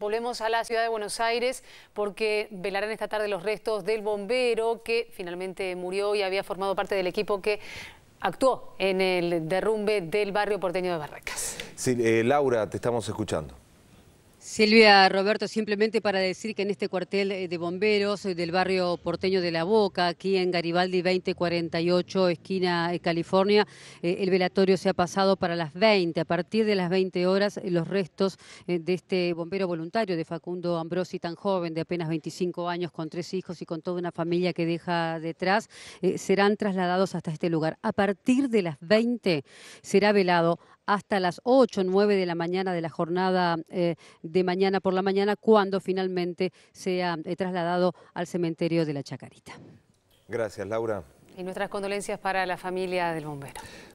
Volvemos a la ciudad de Buenos Aires porque velarán esta tarde los restos del bombero que finalmente murió y había formado parte del equipo que actuó en el derrumbe del barrio porteño de Barracas. Sí, eh, Laura, te estamos escuchando. Silvia Roberto, simplemente para decir que en este cuartel eh, de bomberos eh, del barrio porteño de La Boca, aquí en Garibaldi 2048, esquina eh, California, el velatorio se ha pasado para las 20. A partir de las 20 horas, los restos de este bombero voluntario de Facundo Ambrosi, tan joven, de apenas 25 años, con tres hijos y con toda una familia que deja detrás, serán trasladados hasta este lugar. A partir de las 20 será velado hasta las 8 o 9 de la mañana de la jornada eh, de mañana por la mañana, cuando finalmente sea eh, trasladado al cementerio de la Chacarita. Gracias, Laura. Y nuestras condolencias para la familia del bombero.